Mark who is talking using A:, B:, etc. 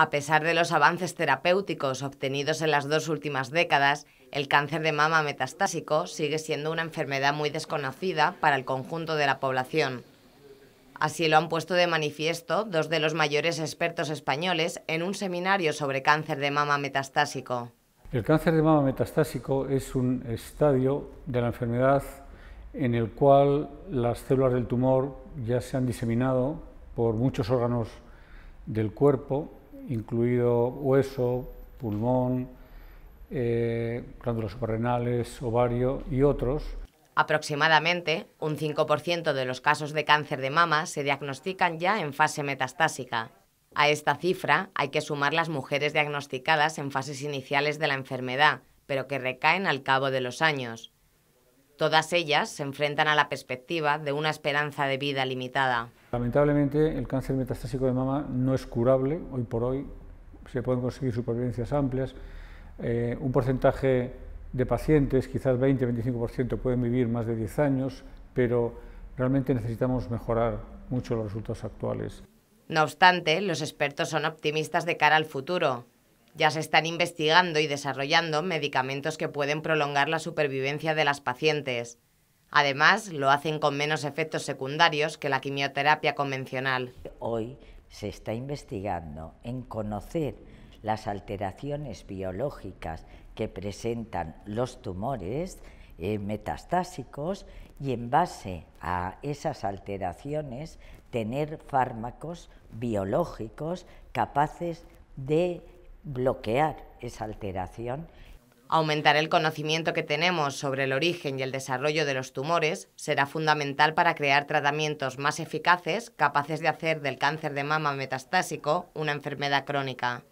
A: A pesar de los avances terapéuticos obtenidos en las dos últimas décadas, el cáncer de mama metastásico sigue siendo una enfermedad muy desconocida para el conjunto de la población. Así lo han puesto de manifiesto dos de los mayores expertos españoles en un seminario sobre cáncer de mama metastásico.
B: El cáncer de mama metastásico es un estadio de la enfermedad en el cual las células del tumor ya se han diseminado por muchos órganos del cuerpo incluido hueso, pulmón, eh, glándulas suprarrenales, ovario y otros.
A: Aproximadamente un 5% de los casos de cáncer de mama se diagnostican ya en fase metastásica. A esta cifra hay que sumar las mujeres diagnosticadas en fases iniciales de la enfermedad, pero que recaen al cabo de los años. Todas ellas se enfrentan a la perspectiva de una esperanza de vida limitada.
B: Lamentablemente, el cáncer metastásico de mama no es curable hoy por hoy. Se pueden conseguir supervivencias amplias. Eh, un porcentaje de pacientes, quizás 20-25%, pueden vivir más de 10 años, pero realmente necesitamos mejorar mucho los resultados actuales.
A: No obstante, los expertos son optimistas de cara al futuro. Ya se están investigando y desarrollando medicamentos que pueden prolongar la supervivencia de las pacientes. Además, lo hacen con menos
C: efectos secundarios que la quimioterapia convencional. Hoy se está investigando en conocer las alteraciones biológicas que presentan los tumores eh, metastásicos y en base a esas alteraciones tener fármacos biológicos capaces de bloquear esa alteración. Aumentar
A: el conocimiento que tenemos sobre el origen y el desarrollo de los tumores será fundamental para crear tratamientos más eficaces capaces de hacer del cáncer de mama metastásico una enfermedad crónica.